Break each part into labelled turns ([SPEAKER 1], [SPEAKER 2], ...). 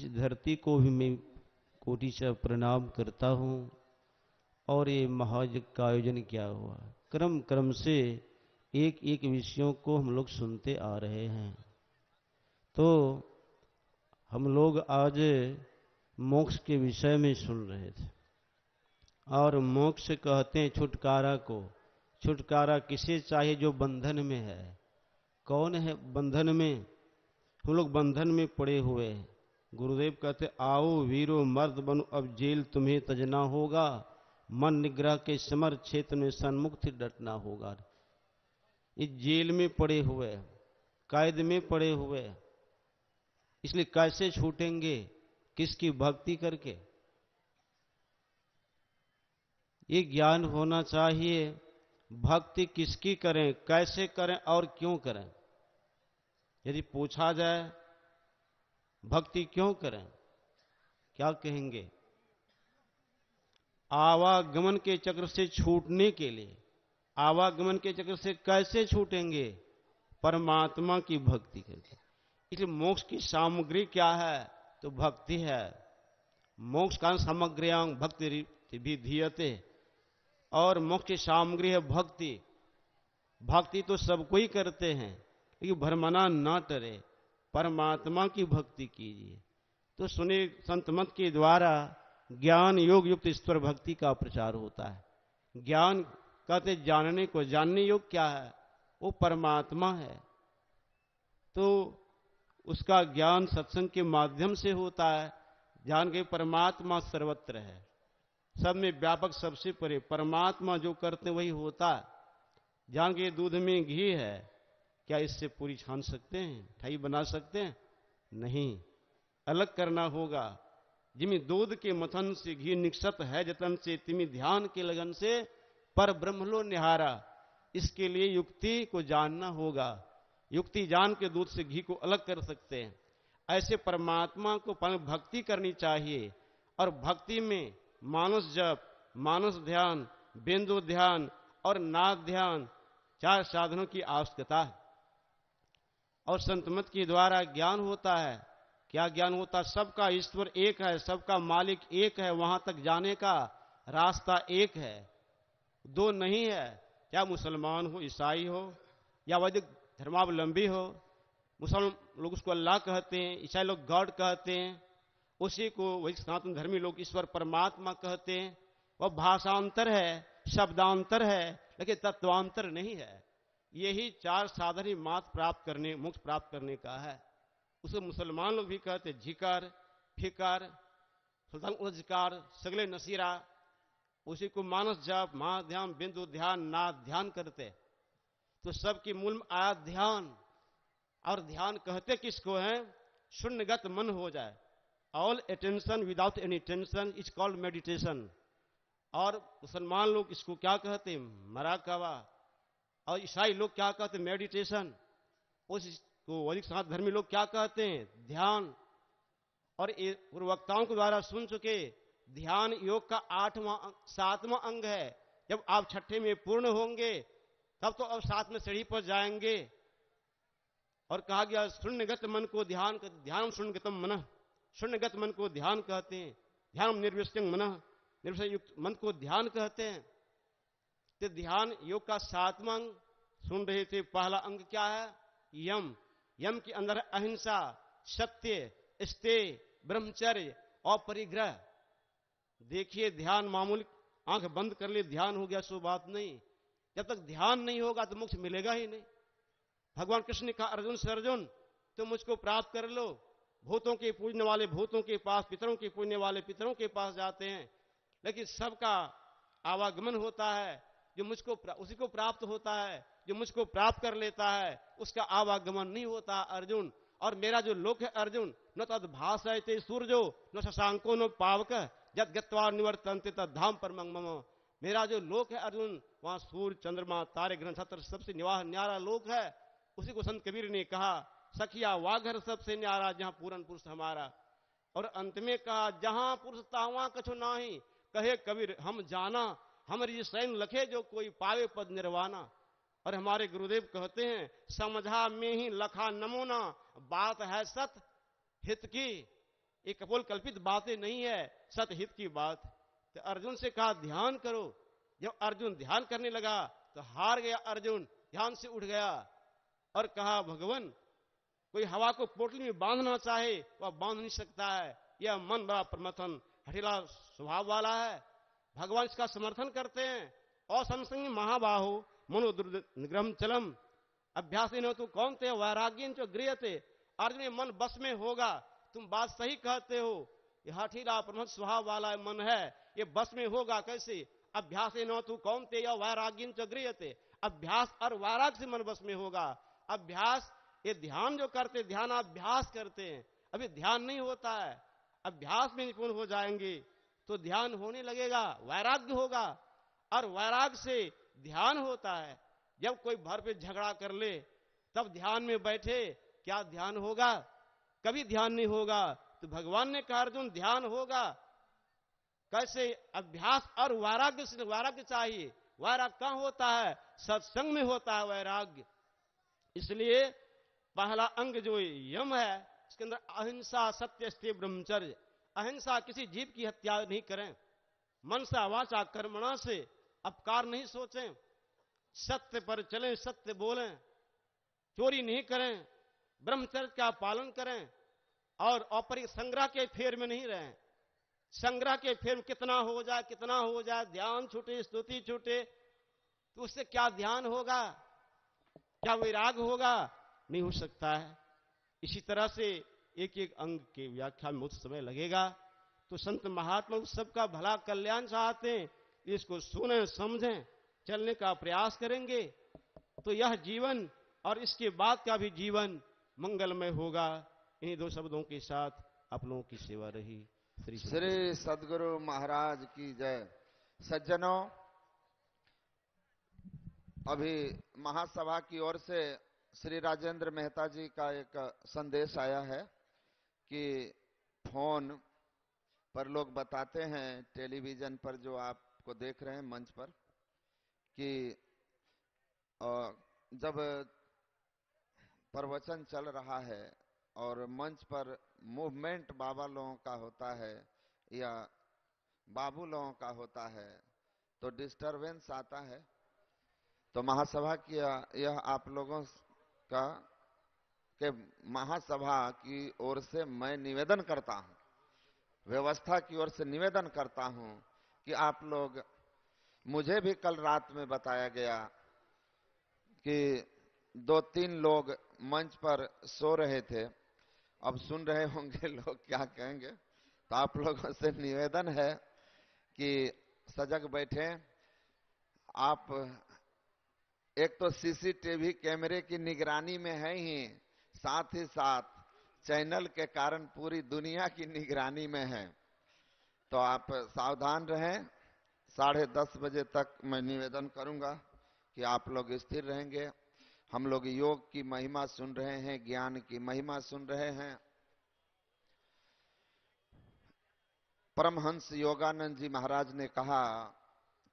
[SPEAKER 1] इस धरती को भी मैं से प्रणाम करता हूँ और ये महायज्ञ का आयोजन क्या हुआ क्रम क्रम से एक एक विषयों को हम लोग सुनते आ रहे हैं तो हम लोग आज मोक्ष के विषय में सुन रहे थे और मोक्ष कहते हैं छुटकारा को छुटकारा किसे चाहिए जो बंधन में है कौन है बंधन में हम लोग बंधन में पड़े हुए हैं गुरुदेव कहते आओ वीरो मर्द बनो अब जेल तुम्हें तजना होगा मन निग्रह के समर क्षेत्र में सन्मुक्त डटना होगा इस जेल में पड़े हुए कायद में पड़े हुए इसलिए कैसे छूटेंगे किसकी भक्ति करके ये ज्ञान होना चाहिए भक्ति किसकी करें कैसे करें और क्यों करें यदि पूछा जाए भक्ति क्यों करें क्या कहेंगे आवागमन के चक्र से छूटने के लिए आवागमन के चक्र से कैसे छूटेंगे परमात्मा की भक्ति करके इसलिए मोक्ष की सामग्री क्या है तो भक्ति है मोक्ष का सामग्रियांग भक्ति भी धीयते और मोक्ष की सामग्री है भक्ति भक्ति तो सबको कोई करते हैं लेकिन भरमना ना टरे परमात्मा की भक्ति कीजिए तो सुने संत मत के द्वारा ज्ञान योग युक्त ईश्वर भक्ति का प्रचार होता है ज्ञान कहते जानने को जानने योग क्या है वो परमात्मा है तो उसका ज्ञान सत्संग के माध्यम से होता है जान के परमात्मा सर्वत्र है सब में व्यापक सबसे परे परमात्मा जो करते वही होता है जान के दूध में घी है क्या इससे पूरी छान सकते हैं ठाई बना सकते हैं नहीं अलग करना होगा जिमी दूध के मथन से घी निक्षत है जतन से तिमी ध्यान के लगन से पर ब्रह्मलो निहारा इसके लिए युक्ति को जानना होगा युक्ति जान के दूध से घी को अलग कर सकते हैं ऐसे परमात्मा को भक्ति करनी चाहिए और भक्ति में मानस जप मानस ध्यान बिंदु ध्यान और नाद ध्यान चार साधनों की आवश्यकता है और संतमत के द्वारा ज्ञान होता है क्या ज्ञान होता सबका ईश्वर एक है सबका मालिक एक है वहां तक जाने का रास्ता एक है दो नहीं है क्या मुसलमान हो ईसाई हो या वैदिक धर्मावलंबी हो मुसलमान लोग उसको अल्लाह कहते हैं ईसाई लोग गॉड कहते हैं उसी को वैदिक सनातन धर्मी लोग ईश्वर परमात्मा कहते हैं वह भाषांतर है शब्दांतर है लेकिन तत्वांतर नहीं है यही चार साधन ही मात प्राप्त करने मुक्त प्राप्त करने का है उसे मुसलमान लोग भी कहते झिकर फिकर उजकार सगले नसीरा उसी को मानस जाप महाध्यान बिंदु ध्यान ना ध्यान करते तो सबकी मूल आया ध्यान और ध्यान कहते किसको है शून्यगत मन हो जाए all attention without any tension is called meditation और मुसलमान लोग इसको क्या कहते हैं कवा और ईसाई लोग क्या कहते हैं मेडिटेशन उसको अधिक सात धर्मी लोग क्या कहते हैं ध्यान और पूर्वक्ताओं के द्वारा सुन चुके ध्यान योग का आठवां सातवां अंग है जब आप छठे में पूर्ण होंगे तब तो अब साथ में सीढ़ी पर जाएंगे और कहा गया शून्यगत मन को ध्यान ध्यान शून्यगतम मन शून्यगत मन को ध्यान कहते हैं ध्यान निर्विष्ट मन निर्विष्ट युक्त मन को ध्यान कहते हैं तो ध्यान योग का सातवा अंग सुन रहे थे पहला अंग क्या है यम यम के अंदर अहिंसा सत्य स्ते ब्रह्मचर्य और परिग्रह देखिए ध्यान मामूल आंख बंद कर ले ध्यान हो गया सो बात नहीं जब तक ध्यान नहीं होगा तो मुख्य मिलेगा ही नहीं भगवान कृष्ण ने कहा अर्जुन से अर्जुन तुम तो मुझको प्राप्त कर लो भूतों के पूजने वाले भूतों के पास पितरों के पूजने वाले पितरों के पास जाते हैं लेकिन सबका आवागमन होता है जो मुझको उसी को प्राप्त होता है जो मुझको प्राप्त कर लेता है उसका आवागमन नहीं होता अर्जुन और मेरा जो लोक है अर्जुन न तद भाष है ते सूर्यो न शशांको न पावक जद गत्वार निवर्तन तद धाम पर मंगमो मेरा जो लोक है अर्जुन वहां सूर्य चंद्रमा तारे ग्रह छत्र सबसे निवाह न्यारा लोक है उसी को संत कबीर ने कहा सखिया वाघर सबसे न्यारा जहां पूरन पुरुष हमारा और अंत में कहा जहां पुरुष तावा कछु नाही कहे कबीर हम जाना ये सैन लखे जो कोई पावे पद निर्वाणा और हमारे गुरुदेव कहते हैं समझा में ही लखा नमूना बात है सत हित की ये कपोल कल्पित बातें नहीं है सत हित की बात तो अर्जुन से कहा ध्यान करो जब अर्जुन ध्यान करने लगा तो हार गया अर्जुन ध्यान से उठ गया और कहा भगवान कोई हवा को पोटली में बांधना चाहे वह बांध नहीं सकता है यह मन बड़ा प्रमथन हटिला स्वभाव वाला है भगवान इसका समर्थन करते हैं असंसंग महाबाहु मनो चलम अभ्यास न तू कौन थे वैराग्यन जो गृह थे अर्जुन मन बस में होगा तुम बात सही कहते हो हठीला प्रमथ स्वभाव वाला मन है ये बस में होगा कैसे अभ्यास न तू कौन थे या वैराग्यन च गृह थे अभ्यास और वैराग से मन बस में होगा अभ्यास ये ध्यान जो करते ध्यान अभ्यास करते हैं अभी ध्यान नहीं होता है अभ्यास में निपुण हो जाएंगे तो ध्यान होने लगेगा वैराग्य होगा और वैराग से ध्यान होता है जब कोई भर पे झगड़ा कर ले तब ध्यान में बैठे क्या ध्यान होगा कभी ध्यान नहीं होगा तो भगवान ने कहा अर्जुन ध्यान होगा कैसे अभ्यास और वैराग्य से वैराग्य चाहिए वैराग कहां होता है सत्संग में होता है वैराग्य इसलिए पहला अंग जो यम है इसके अंदर अहिंसा सत्य ब्रह्मचर्य अहिंसा किसी जीव की हत्या नहीं करें मन से वाचा कर्मणा से अपकार नहीं सोचें सत्य पर चलें सत्य बोलें चोरी नहीं करें ब्रह्मचर्य का पालन करें और औपरिक संग्रह के फेर में नहीं रहें संग्रह के फेर में कितना हो जाए कितना हो जाए ध्यान छूटे स्तुति छूटे तो उससे क्या ध्यान होगा क्या वैराग होगा नहीं हो सकता है इसी तरह से एक एक अंग की व्याख्या में मुझ समय लगेगा तो संत महात्मा सबका भला कल्याण चाहते हैं इसको सुने समझें चलने का प्रयास करेंगे तो यह जीवन और इसके बाद का भी जीवन मंगलमय होगा इन्हीं दो शब्दों के साथ आप लोगों की सेवा रही श्री श्री
[SPEAKER 2] सदगुरु महाराज की जय सज्जनों अभी महासभा की ओर से श्री राजेंद्र मेहता जी का एक संदेश आया है कि फोन पर लोग बताते हैं टेलीविजन पर जो आपको देख रहे हैं मंच पर कि जब प्रवचन चल रहा है और मंच पर मूवमेंट बाबा लोगों का होता है या बाबू लोगों का होता है तो डिस्टरबेंस आता है तो महासभा की यह आप लोगों का कि महासभा की ओर से मैं निवेदन करता हूं व्यवस्था की ओर से निवेदन करता हूं कि आप लोग मुझे भी कल रात में बताया गया कि दो तीन लोग मंच पर सो रहे थे अब सुन रहे होंगे लोग क्या कहेंगे तो आप लोगों से निवेदन है कि सजग बैठे आप एक तो सीसीटीवी कैमरे की निगरानी में है ही साथ ही साथ चैनल के कारण पूरी दुनिया की निगरानी में है तो आप सावधान रहें साढ़े दस बजे तक मैं निवेदन करूंगा कि आप लोग स्थिर रहेंगे हम लोग योग की महिमा सुन रहे हैं ज्ञान की महिमा सुन रहे हैं परमहंस योगानंद जी महाराज ने कहा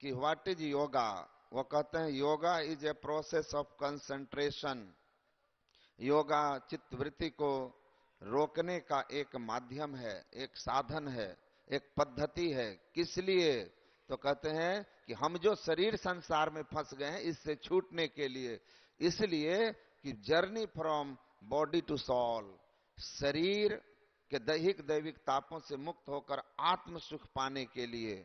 [SPEAKER 2] कि व्हाट इज योगा वो कहते हैं yoga is a process of concentration yoga चित्त वृत्ति को रोकने का एक माध्यम है एक साधन है एक पद्धति है किस लिए तो कहते हैं कि हम जो शरीर संसार में फंस गए हैं इससे छूटने के लिए इसलिए कि journey from body to soul शरीर के दैहिक दैविक तापों से मुक्त होकर आत्म सुख पाने के लिए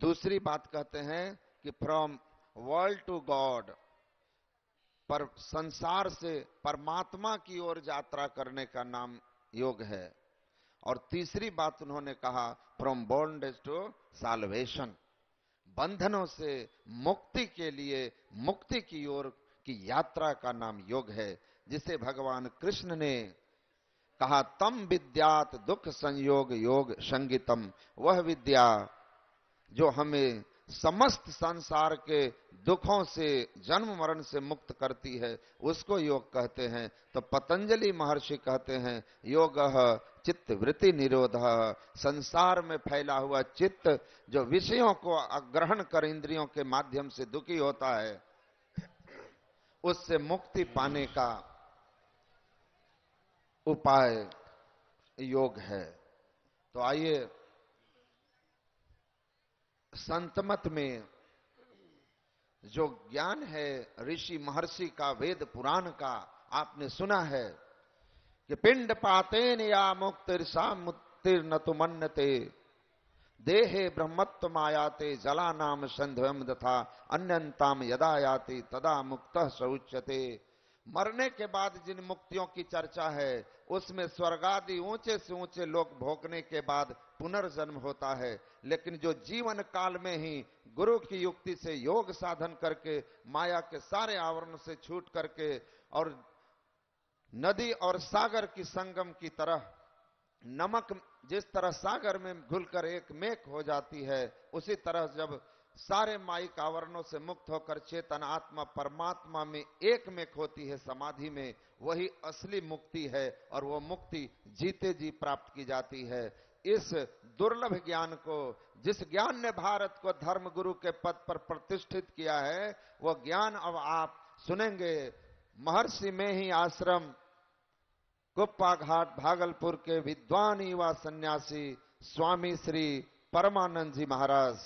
[SPEAKER 2] दूसरी बात कहते हैं कि फ्रॉम वर्ल्ड टू गॉड पर संसार से परमात्मा की ओर यात्रा करने का नाम योग है और तीसरी बात उन्होंने कहा फ्रॉम बॉन्डेज टू साल्वेशन बंधनों से मुक्ति के लिए मुक्ति की ओर की यात्रा का नाम योग है जिसे भगवान कृष्ण ने कहा तम विद्यात दुख संयोग योग संगीतम वह विद्या जो हमें समस्त संसार के दुखों से जन्म मरण से मुक्त करती है उसको योग कहते हैं तो पतंजलि महर्षि कहते हैं योग चित्त वृत्ति निरोध संसार में फैला हुआ चित्त जो विषयों को ग्रहण कर इंद्रियों के माध्यम से दुखी होता है उससे मुक्ति पाने का उपाय योग है तो आइए संतमत में जो ज्ञान है ऋषि महर्षि का वेद पुराण का आपने सुना है कि पिंड पातेन या न मुक्तिर्न मनते देहे ब्रह्मत्व आयाते जला नाम संध्वम तथा अन्यताम यदा याते तदा मुक्त सौच्यते मरने के बाद जिन मुक्तियों की चर्चा है उसमें स्वर्गादि ऊंचे से ऊंचे लोग भोगने के बाद पुनर्जन्म होता है लेकिन जो जीवन काल में ही गुरु की युक्ति से योग साधन करके माया के सारे आवरण से छूट करके और नदी और सागर की संगम की तरह नमक जिस तरह सागर में घुलकर एक मेक हो जाती है उसी तरह जब सारे माई कावरणों से मुक्त होकर चेतन आत्मा परमात्मा में एक में खोती है समाधि में वही असली मुक्ति है और वो मुक्ति जीते जी प्राप्त की जाती है इस दुर्लभ ज्ञान को जिस ज्ञान ने भारत को धर्म गुरु के पद पर प्रतिष्ठित किया है वो ज्ञान अब आप सुनेंगे महर्षि में ही आश्रम गुप्पा घाट भागलपुर के विद्वान युवा सन्यासी स्वामी श्री परमानंद जी महाराज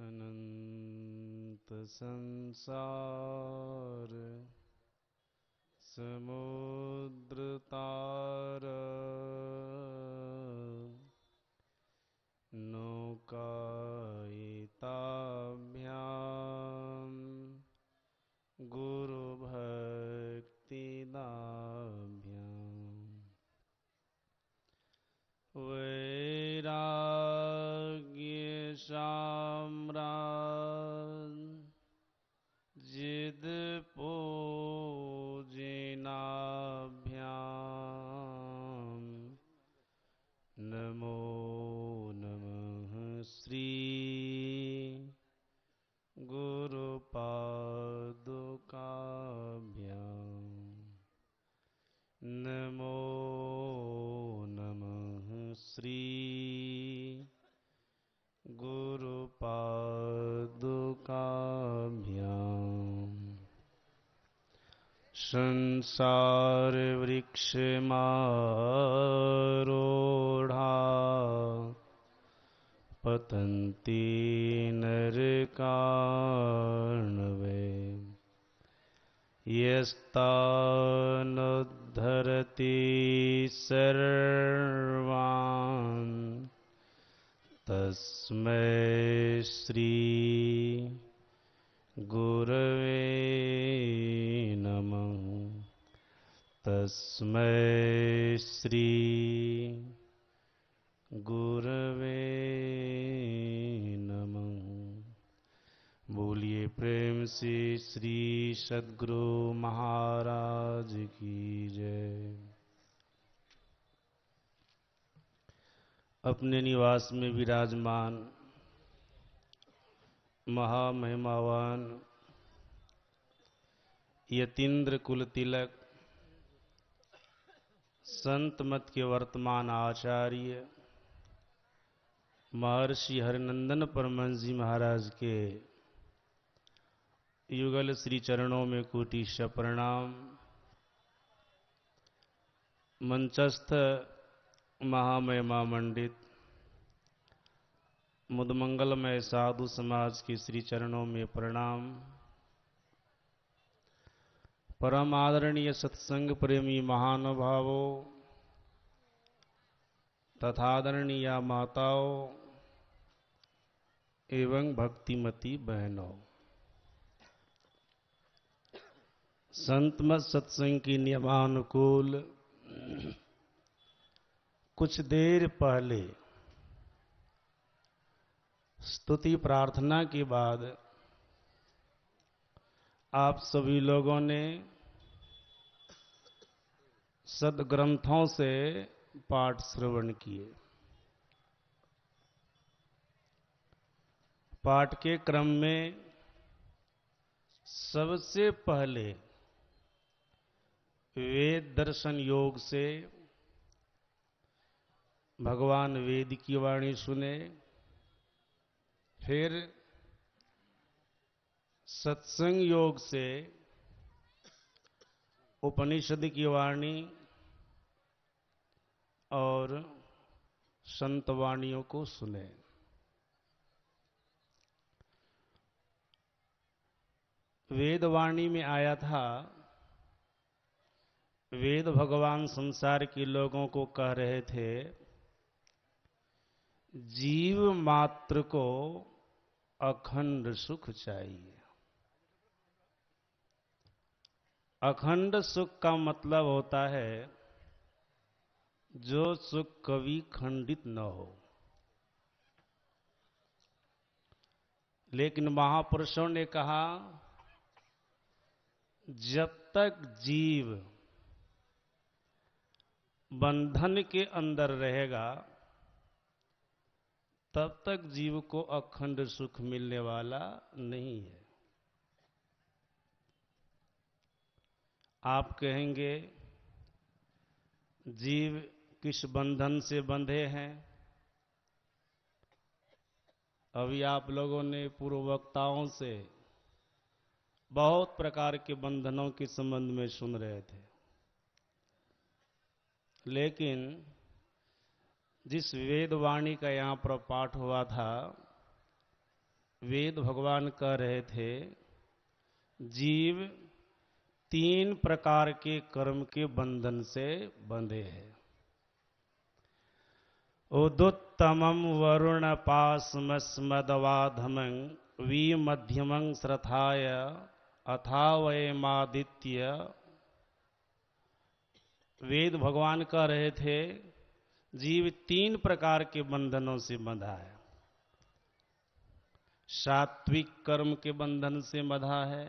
[SPEAKER 3] अनंत संसार समुद्र तार नौकायिताभ्याम गुरुभक्तिदाभ्याम वैरा साम्राज्य जिद पूजिनाभ्यां नमो नमः श्री गुरुपादुकाभ्याम नमो नमः श्री संसार वृक्ष गुरुपादुकाभ्याम् संसारवृक्षमारोढा पतन्ति नरकार्णवे यस्तानुद्धरति सर्वान् तस्म श्री गुरवे नमः तस्म श्री गुरवे नमः बोलिए प्रेम से श्री सदगुरु महाराज की जय अपने निवास में विराजमान महामहिमावान यतीन्द्र कुल तिलक संत मत के वर्तमान आचार्य महर्षि हरिनंदन परमन जी महाराज के युगल श्री चरणों में कोटि प्रणाम मंचस्थ महामहिमा मंडित मुदमंगलमय साधु समाज के श्री चरणों में प्रणाम परम आदरणीय सत्संग प्रेमी महानुभावों तथा आदरणीय माताओं एवं भक्तिमती बहनों संतमत सत्संग की नियमानुकूल कुछ देर पहले स्तुति प्रार्थना के बाद आप सभी लोगों ने सदग्रंथों से पाठ श्रवण किए पाठ के क्रम में सबसे पहले वेद दर्शन योग से भगवान वेद की वाणी सुने फिर सत्संग योग से उपनिषद की वाणी और संत वाणियों को सुने वेदवाणी में आया था वेद भगवान संसार के लोगों को कह रहे थे जीव मात्र को अखंड सुख चाहिए अखंड सुख का मतलब होता है जो सुख कभी खंडित न हो लेकिन महापुरुषों ने कहा जब तक जीव बंधन के अंदर रहेगा तब तक जीव को अखंड सुख मिलने वाला नहीं है आप कहेंगे जीव किस बंधन से बंधे हैं अभी आप लोगों ने पूर्व वक्ताओं से बहुत प्रकार के बंधनों के संबंध में सुन रहे थे लेकिन जिस वेद वाणी का यहाँ पर पाठ हुआ था वेद भगवान कह रहे थे जीव तीन प्रकार के कर्म के बंधन से बंधे हैं उदुत्तमं वी मध्यम श्रथाय अथावयमादित्य वेद भगवान कह रहे थे जीव तीन प्रकार के बंधनों से बंधा है सात्विक कर्म के बंधन से बंधा है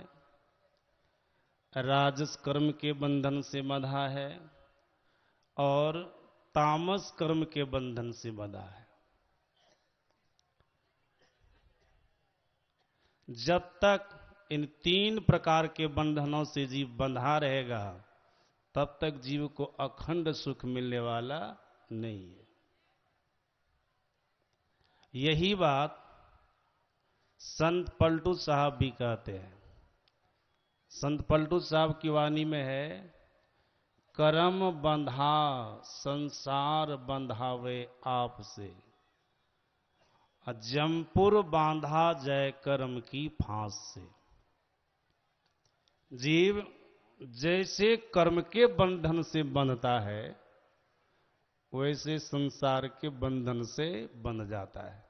[SPEAKER 3] राजस कर्म के बंधन से बंधा है और तामस कर्म के बंधन से बंधा है जब तक इन तीन प्रकार के बंधनों से जीव बंधा रहेगा तब तक जीव को अखंड सुख मिलने वाला नहीं है यही बात संत पलटू साहब भी कहते हैं संत पलटू साहब की वाणी में है कर्म बंधा संसार बंधावे आप से जमपुर बांधा जय कर्म की फांस से जीव जैसे कर्म के बंधन से बंधता है वैसे संसार के बंधन से बंध जाता है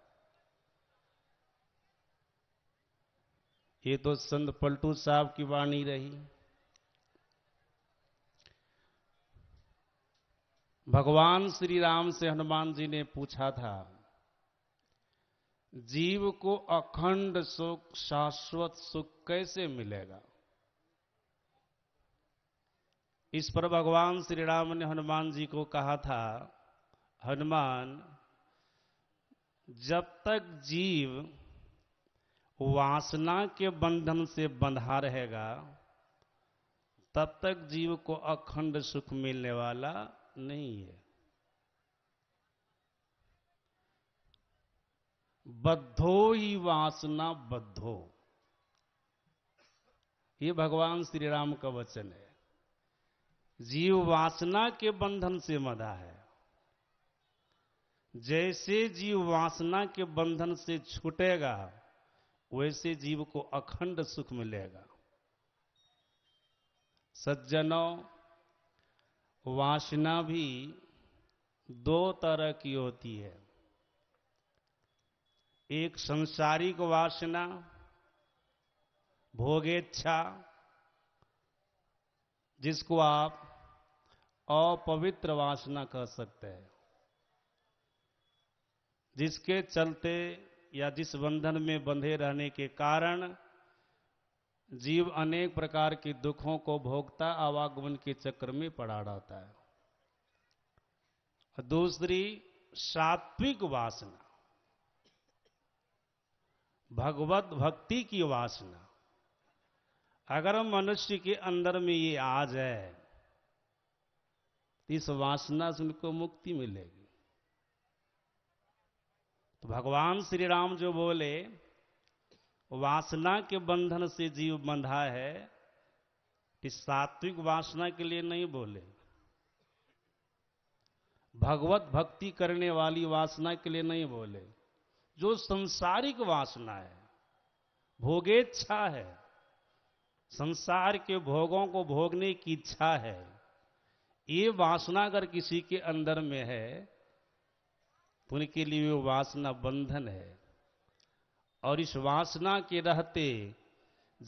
[SPEAKER 3] ये तो संत पलटू साहब की वाणी रही भगवान श्री राम से हनुमान जी ने पूछा था जीव को अखंड सुख शाश्वत सुख कैसे मिलेगा इस पर भगवान श्री राम ने हनुमान जी को कहा था हनुमान जब तक जीव वासना के बंधन से बंधा रहेगा तब तक जीव को अखंड सुख मिलने वाला नहीं है बद्धो ही वासना बद्धो ये भगवान श्री राम का वचन है जीव वासना के बंधन से मदा है जैसे जीव वासना के बंधन से छूटेगा वैसे जीव को अखंड सुख मिलेगा सज्जनों वासना भी दो तरह की होती है एक संसारिक वासना भोगेच्छा जिसको आप अपवित्र वासना कह सकते हैं जिसके चलते या जिस बंधन में बंधे रहने के कारण जीव अनेक प्रकार के दुखों को भोगता आवागमन के चक्र में पड़ा रहता है दूसरी सात्विक वासना भगवत भक्ति की वासना अगर मनुष्य के अंदर में ये आ जाए तो इस वासना से उनको मुक्ति मिलेगी तो भगवान श्री राम जो बोले वासना के बंधन से जीव बंधा है इस सात्विक वासना के लिए नहीं बोले भगवत भक्ति करने वाली वासना के लिए नहीं बोले जो संसारिक वासना है भोगेच्छा है संसार के भोगों को भोगने की इच्छा है ये वासना अगर किसी के अंदर में है तो उनके लिए वो वासना बंधन है और इस वासना के रहते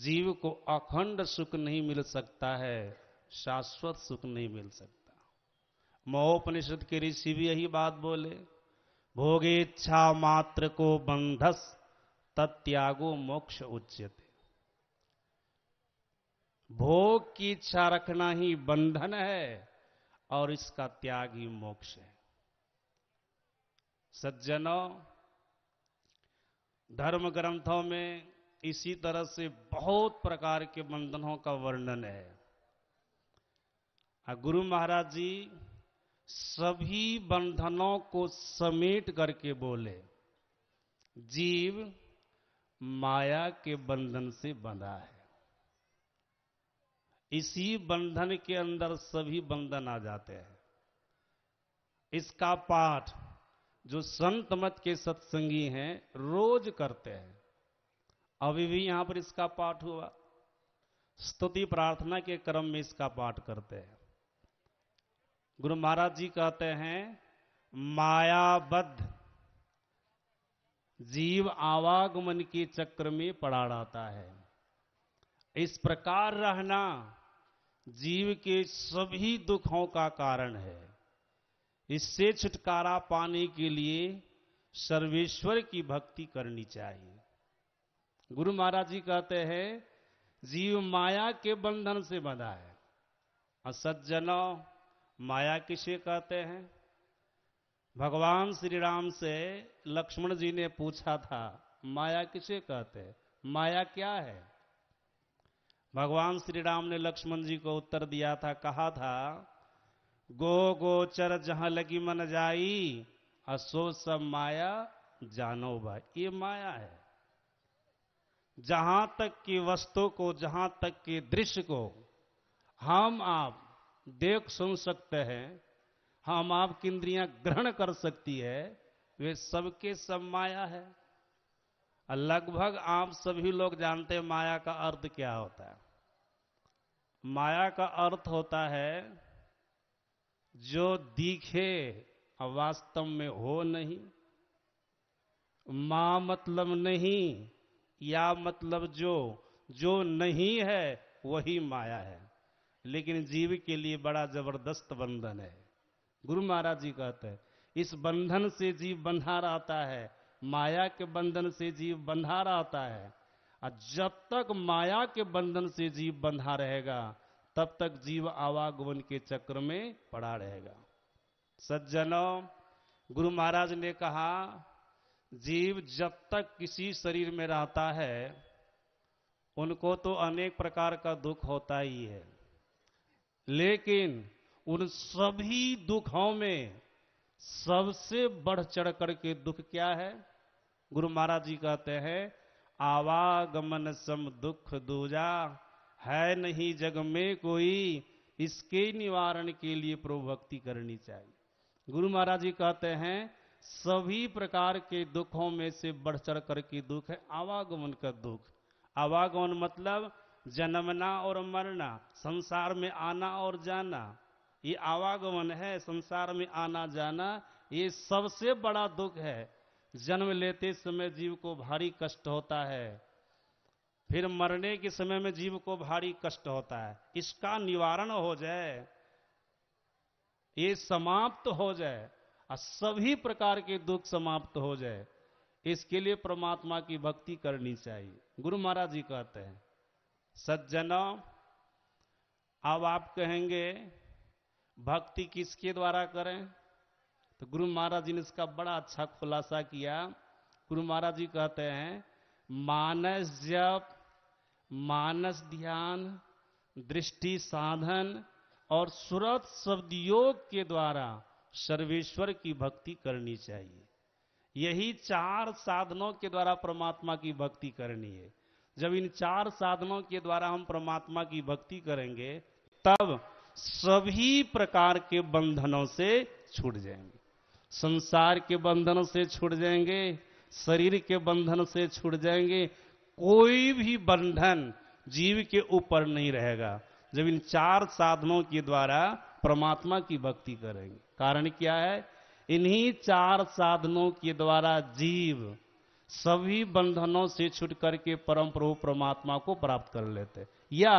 [SPEAKER 3] जीव को अखंड सुख नहीं मिल सकता है शाश्वत सुख नहीं मिल सकता मोहपनिषद के ऋषि भी यही बात बोले भोगे इच्छा मात्र को बंधस तत्यागो मोक्ष उच्यते भोग की इच्छा रखना ही बंधन है और इसका त्याग ही मोक्ष है सज्जनों धर्म ग्रंथों में इसी तरह से बहुत प्रकार के बंधनों का वर्णन है गुरु महाराज जी सभी बंधनों को समेट करके बोले जीव माया के बंधन से बंधा है इसी बंधन के अंदर सभी बंधन आ जाते हैं इसका पाठ जो संत मत के सत्संगी हैं रोज करते हैं अभी भी यहां पर इसका पाठ हुआ स्तुति प्रार्थना के क्रम में इसका पाठ करते हैं गुरु महाराज जी कहते हैं मायाबद्ध जीव आवागमन के चक्र में पड़ा रहता है इस प्रकार रहना जीव के सभी दुखों का कारण है इससे छुटकारा पाने के लिए सर्वेश्वर की भक्ति करनी चाहिए गुरु महाराज जी कहते हैं जीव माया के बंधन से बंधा है और माया किसे कहते हैं भगवान श्री राम से लक्ष्मण जी ने पूछा था माया किसे कहते हैं माया क्या है भगवान श्री राम ने लक्ष्मण जी को उत्तर दिया था कहा था गो गोचर जहां लगी मन जाई असो सब माया जानो भाई ये माया है जहां तक की वस्तु को जहां तक के दृश्य को हम आप देख सुन सकते हैं हम आप इंद्रियां ग्रहण कर सकती है वे सबके सब माया है लगभग आप सभी लोग जानते हैं माया का अर्थ क्या होता है माया का अर्थ होता है जो दिखे वास्तव में हो नहीं मां मतलब नहीं या मतलब जो जो नहीं है वही माया है लेकिन जीव के लिए बड़ा जबरदस्त बंधन है गुरु महाराज जी कहते हैं इस बंधन से जीव बंधा रहता है माया के बंधन से जीव बंधा रहता है और जब तक माया के बंधन से जीव बंधा रहेगा तब तक जीव आवागमन के चक्र में पड़ा रहेगा सज्जनों गुरु महाराज ने कहा जीव जब तक किसी शरीर में रहता है उनको तो अनेक प्रकार का दुख होता ही है लेकिन उन सभी दुखों में सबसे बढ़ चढ़ करके दुख क्या है गुरु महाराज जी कहते हैं आवागमन सम दुख दूजा है नहीं जग में कोई इसके निवारण के लिए प्रोभक्ति करनी चाहिए गुरु महाराज जी कहते हैं सभी प्रकार के दुखों में से बढ़ चढ़ करके दुख है आवागमन का दुख आवागमन मतलब जन्मना और मरना संसार में आना और जाना ये आवागमन है संसार में आना जाना ये सबसे बड़ा दुख है जन्म लेते समय जीव को भारी कष्ट होता है फिर मरने के समय में जीव को भारी कष्ट होता है इसका निवारण हो जाए ये समाप्त हो जाए और सभी प्रकार के दुख समाप्त हो जाए इसके लिए परमात्मा की भक्ति करनी चाहिए गुरु महाराज जी कहते हैं सज्जनों अब आप कहेंगे भक्ति किसके द्वारा करें तो गुरु महाराज जी ने इसका बड़ा अच्छा खुलासा किया गुरु महाराज जी कहते हैं मानस जप मानस ध्यान दृष्टि साधन और सुरत शब्द योग के द्वारा सर्वेश्वर की भक्ति करनी चाहिए यही चार साधनों के द्वारा परमात्मा की भक्ति करनी है जब इन चार साधनों के द्वारा हम परमात्मा की भक्ति करेंगे तब सभी प्रकार के बंधनों से छूट जाएंगे संसार के बंधन से छूट जाएंगे शरीर के बंधन से छूट जाएंगे कोई भी बंधन जीव के ऊपर नहीं रहेगा जब इन चार साधनों के द्वारा परमात्मा की भक्ति करेंगे कारण क्या है इन्हीं चार साधनों के द्वारा जीव सभी बंधनों से छुट करके परम प्रभु परमात्मा को प्राप्त कर लेते या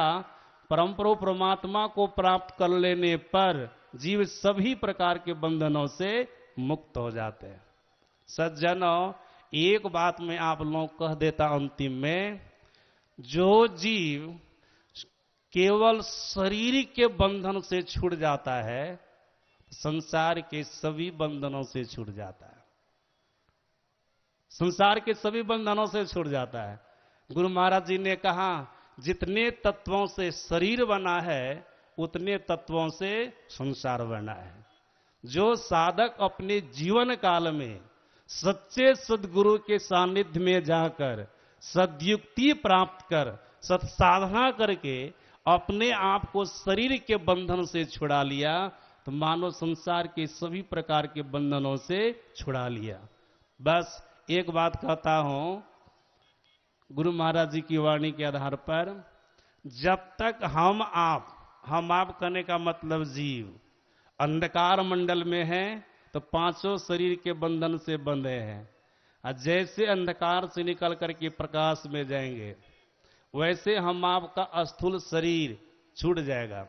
[SPEAKER 3] परम प्रभु परमात्मा को प्राप्त कर लेने पर जीव सभी प्रकार के बंधनों से मुक्त हो जाते हैं सज्जनों एक बात मैं आप लोग कह देता अंतिम में जो जीव केवल शरीर के बंधन से छूट जाता है संसार के सभी बंधनों से छूट जाता है संसार के सभी बंधनों से छूट जाता है गुरु महाराज जी ने कहा जितने तत्वों से शरीर बना है उतने तत्वों से संसार बना है जो साधक अपने जीवन काल में सच्चे सदगुरु के सानिध्य में जाकर सदयुक्ति प्राप्त कर सत्साधना करके अपने आप को शरीर के बंधन से छुड़ा लिया तो मानव संसार के सभी प्रकार के बंधनों से छुड़ा लिया बस एक बात कहता हूं गुरु महाराज जी की वाणी के आधार पर जब तक हम आप हम आप करने का मतलब जीव अंधकार मंडल में है तो पांचों शरीर के बंधन से बंधे हैं और जैसे अंधकार से निकल करके प्रकाश में जाएंगे वैसे हम आपका स्थूल शरीर छूट जाएगा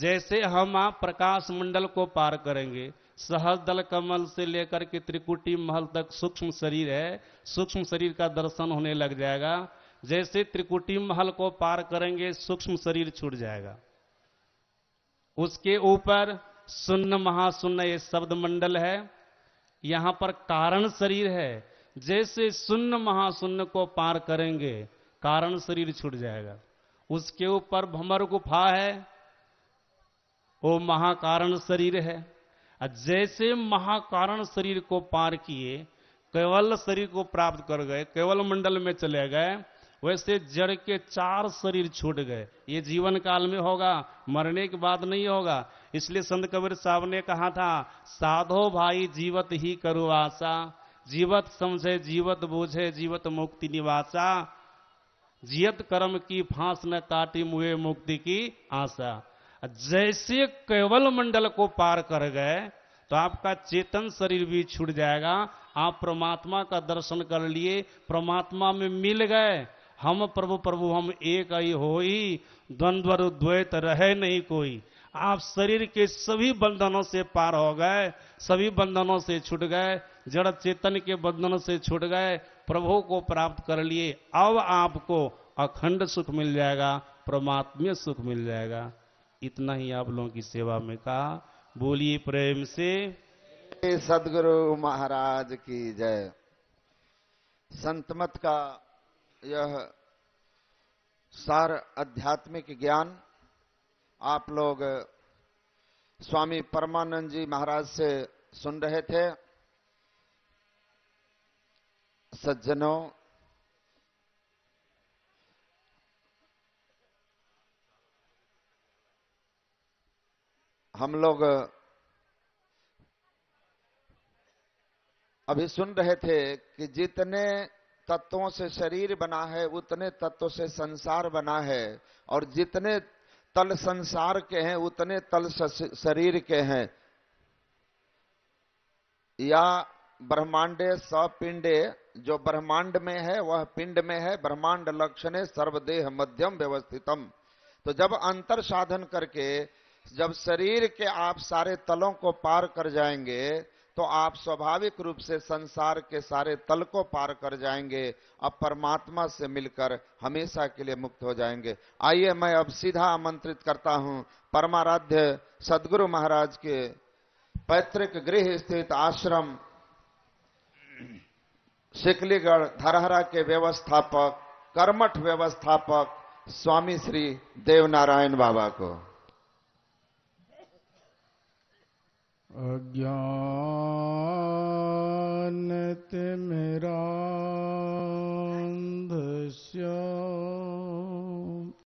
[SPEAKER 3] जैसे हम आप प्रकाश मंडल को पार करेंगे सहज दल कमल से लेकर के त्रिकुटी महल तक सूक्ष्म शरीर है सूक्ष्म शरीर का दर्शन होने लग जाएगा जैसे त्रिकुटी महल को पार करेंगे सूक्ष्म शरीर छूट जाएगा उसके ऊपर सुन्न महासुन्न ये शब्द मंडल है यहां पर कारण शरीर है जैसे सुन्न महासुन्न को पार करेंगे कारण शरीर छूट जाएगा उसके ऊपर भमर गुफा है वो महाकारण शरीर है जैसे महाकारण शरीर को पार किए केवल शरीर को प्राप्त कर गए केवल मंडल में चले गए वैसे जड़ के चार शरीर छूट गए ये जीवन काल में होगा मरने के बाद नहीं होगा इसलिए संत कबीर साहब ने कहा था साधो भाई जीवत ही करो आशा जीवत समझे जीवत बूझे जीवत मुक्ति निवासा जियत कर्म की फांस न काटी मुए मुक्ति की आशा जैसे केवल मंडल को पार कर गए तो आपका चेतन शरीर भी छूट जाएगा आप परमात्मा का दर्शन कर लिए परमात्मा में मिल गए हम प्रभु प्रभु हम एक आई हो ही द्वंद्वर द्वैत रहे नहीं कोई आप शरीर के सभी बंधनों से पार हो गए सभी बंधनों से छूट गए जड़ चेतन के बंधनों से छूट गए प्रभु को प्राप्त कर लिए अब आपको अखंड सुख मिल जाएगा परमात्मीय सुख मिल जाएगा इतना ही आप लोगों की सेवा में कहा
[SPEAKER 2] बोलिए प्रेम से सदगुरु महाराज की जय संतमत का यह सार आध्यात्मिक ज्ञान आप लोग स्वामी परमानंद जी महाराज से सुन रहे थे सज्जनों हम लोग अभी सुन रहे थे कि जितने तत्वों से शरीर बना है उतने तत्व से संसार बना है और जितने तल संसार के हैं उतने तल शरीर के हैं या ब्रह्मांडे सपिंडे जो ब्रह्मांड में है वह पिंड में है ब्रह्मांड लक्षणे सर्वदेह मध्यम व्यवस्थितम तो जब अंतर साधन करके जब शरीर के आप सारे तलों को पार कर जाएंगे तो आप स्वाभाविक रूप से संसार के सारे तल को पार कर जाएंगे अब परमात्मा से मिलकर हमेशा के लिए मुक्त हो जाएंगे आइए मैं अब सीधा आमंत्रित करता हूं परमाराध्य सदगुरु महाराज के पैतृक गृह स्थित आश्रम सिकलीगढ़ धरहरा के व्यवस्थापक कर्मठ व्यवस्थापक स्वामी श्री देवनारायण बाबा को
[SPEAKER 3] अज्ञानतिमिरान्धस्य